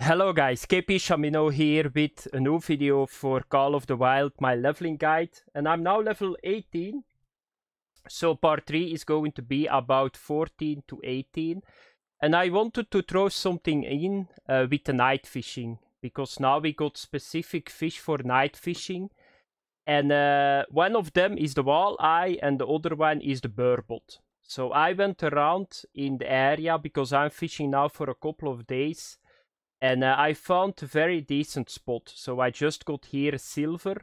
Hello guys, KP Shamino here with a new video for Call of the Wild, my leveling guide. And I'm now level 18. So part 3 is going to be about 14 to 18. And I wanted to throw something in uh, with the night fishing. Because now we got specific fish for night fishing. And uh, one of them is the walleye and the other one is the burbot. So I went around in the area because I'm fishing now for a couple of days and uh, I found a very decent spot. So I just got here silver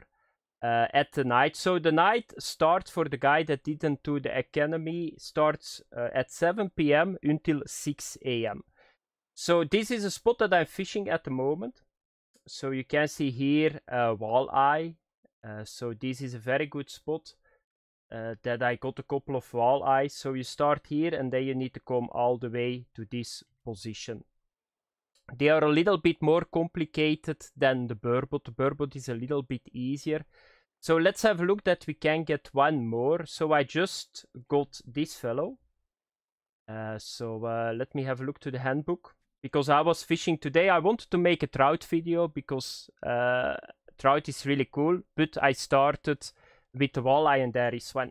uh, at the night. So the night starts for the guy that didn't do the academy starts uh, at 7 p.m. until 6 a.m. So this is a spot that I'm fishing at the moment. So you can see here uh, walleye. Uh, so this is a very good spot uh, that I got a couple of walleyes. So you start here and then you need to come all the way to this position. They are a little bit more complicated than the burbot. The burbot is a little bit easier. So let's have a look that we can get one more. So I just got this fellow. Uh, so uh, let me have a look to the handbook. Because I was fishing today, I wanted to make a trout video because uh, trout is really cool. But I started with the walleye and there is one.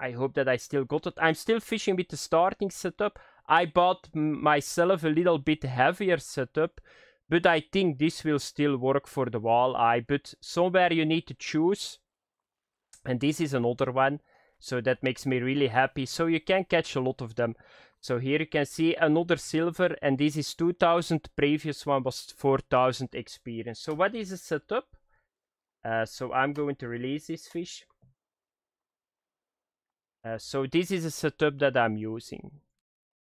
I hope that I still got it. I'm still fishing with the starting setup. I bought myself a little bit heavier setup, but I think this will still work for the walleye. But somewhere you need to choose, and this is another one, so that makes me really happy. So you can catch a lot of them. So here you can see another silver, and this is 2000, previous one was 4000 experience. So what is the setup? Uh, so I'm going to release this fish. Uh, so this is a setup that I'm using.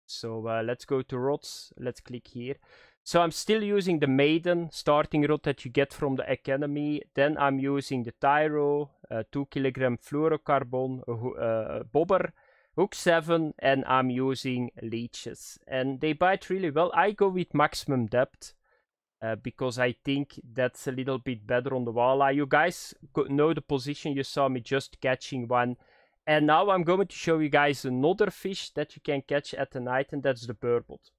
So uh, let's go to rods. Let's click here. So I'm still using the Maiden starting rod that you get from the Academy. Then I'm using the Tyro, uh, 2 kilogram fluorocarbon uh, uh, bobber, hook 7, and I'm using leeches. And they bite really well. I go with maximum depth. Uh, because I think that's a little bit better on the walleye. Uh, you guys know the position. You saw me just catching one and now I'm going to show you guys another fish that you can catch at the night and that's the burbot.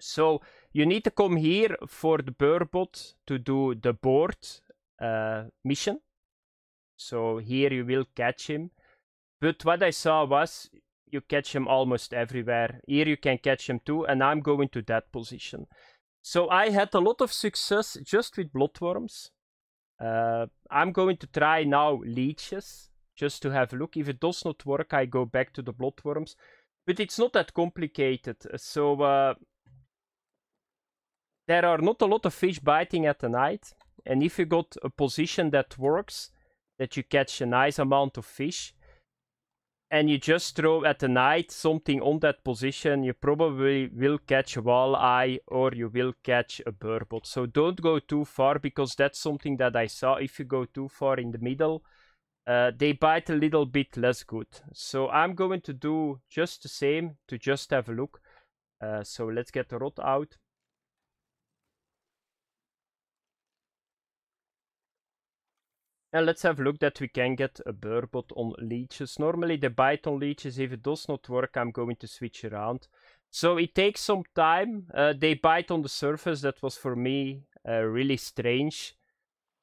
So you need to come here for the burbot to do the board uh, mission. So here you will catch him. But what I saw was you catch him almost everywhere. Here you can catch him too and I'm going to that position. So I had a lot of success just with bloodworms. Uh, I'm going to try now leeches just to have a look. If it does not work, I go back to the bloodworms. But it's not that complicated. So uh, there are not a lot of fish biting at the night. And if you got a position that works, that you catch a nice amount of fish, and you just throw at the night something on that position, you probably will catch a walleye or you will catch a burbot. So don't go too far because that's something that I saw. If you go too far in the middle, uh, they bite a little bit less good. So I'm going to do just the same to just have a look. Uh, so let's get the rod out. And let's have a look that we can get a burbot on leeches. Normally they bite on leeches. If it does not work, I'm going to switch around. So it takes some time. Uh, they bite on the surface. That was for me uh, really strange.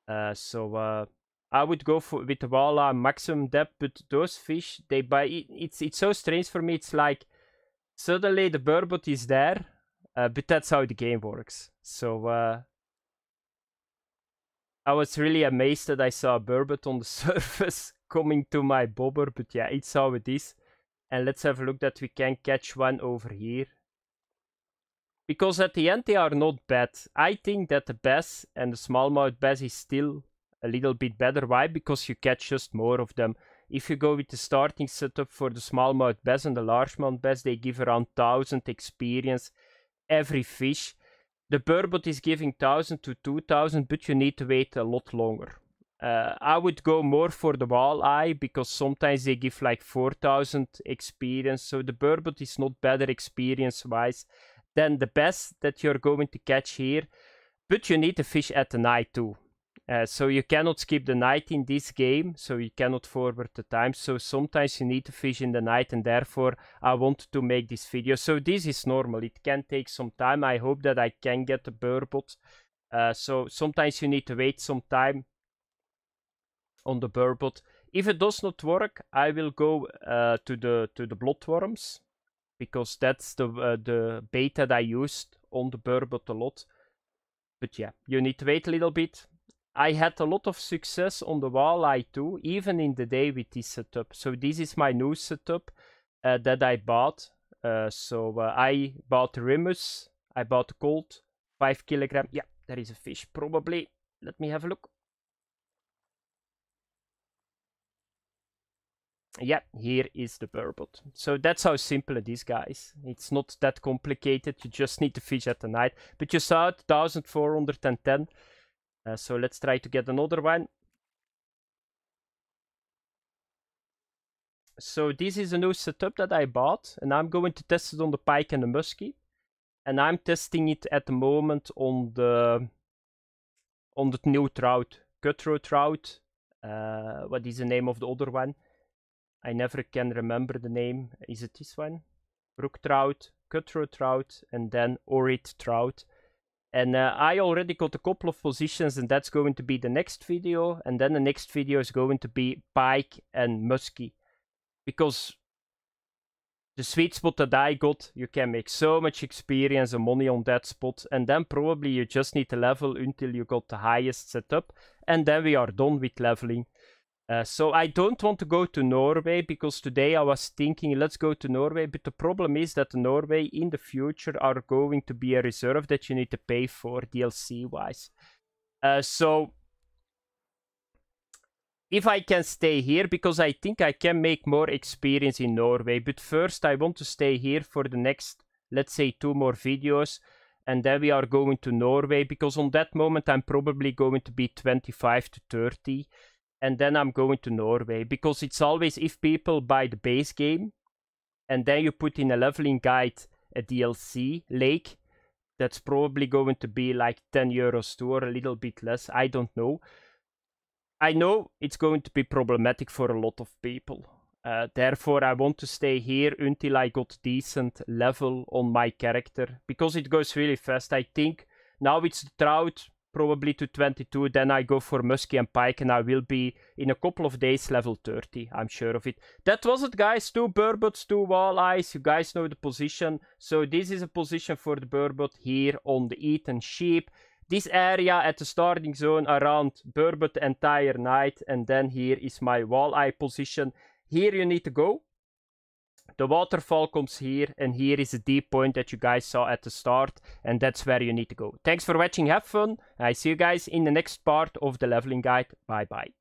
Uh, so uh, I would go for with walla maximum depth, but those fish they buy it, it's it's so strange for me. It's like suddenly the burbot is there, uh, but that's how the game works. So uh, I was really amazed that I saw a burbot on the surface coming to my bobber, but yeah, it's how it is. And let's have a look that we can catch one over here. Because at the end they are not bad. I think that the bass and the smallmouth bass is still a little bit better. Why? Because you catch just more of them. If you go with the starting setup for the smallmouth bass and the largemouth bass, they give around 1000 experience every fish. The burbot is giving 1000 to 2000, but you need to wait a lot longer. Uh, I would go more for the walleye because sometimes they give like 4000 experience. So the burbot is not better experience wise than the bass that you're going to catch here. But you need to fish at the night too. Uh, so you cannot skip the night in this game, so you cannot forward the time. So sometimes you need to fish in the night and therefore I wanted to make this video. So this is normal. It can take some time. I hope that I can get the burbot. Uh, so sometimes you need to wait some time on the burbot. If it does not work, I will go uh, to the to the bloodworms because that's the uh, the bait that I used on the burbot a lot. But yeah, you need to wait a little bit I had a lot of success on the walleye too, even in the day with this setup. So this is my new setup uh, that I bought. Uh, so uh, I bought Rimus, I bought gold, 5 kilogram. Yeah, there is a fish probably. Let me have a look. Yeah, here is the burbot. So that's how simple it is, guys. It's not that complicated. You just need to fish at the night. But you saw it, 1410. Uh, so let's try to get another one. So this is a new setup that I bought and I'm going to test it on the Pike and the Muskie. And I'm testing it at the moment on the on the new trout, cutthroat trout. Uh, what is the name of the other one? I never can remember the name. Is it this one? Brook trout, cutthroat trout, and then orit trout. And uh, I already got a couple of positions, and that's going to be the next video. And then the next video is going to be Pike and Muskie. Because the sweet spot that I got, you can make so much experience and money on that spot. And then probably you just need to level until you got the highest setup. And then we are done with leveling. Uh, so I don't want to go to Norway because today I was thinking let's go to Norway, but the problem is that Norway in the future are going to be a reserve that you need to pay for DLC wise. Uh, so if I can stay here because I think I can make more experience in Norway, but first I want to stay here for the next let's say two more videos and then we are going to Norway because on that moment I'm probably going to be 25 to 30 and then I'm going to Norway because it's always if people buy the base game and then you put in a leveling guide a DLC lake that's probably going to be like 10 euros too or a little bit less I don't know I know it's going to be problematic for a lot of people uh, therefore I want to stay here until I got decent level on my character because it goes really fast I think now it's the drought probably to 22. Then I go for Muskie and Pike, and I will be in a couple of days level 30. I'm sure of it. That was it, guys. Two Burbots, two Walleyes. You guys know the position. So this is a position for the Burbot here on the Eaten Sheep. This area at the starting zone around Burbot entire night. And then here is my Walleye position. Here you need to go the waterfall comes here, and here is the deep point that you guys saw at the start, and that's where you need to go. Thanks for watching, have fun, I see you guys in the next part of the leveling guide. Bye bye.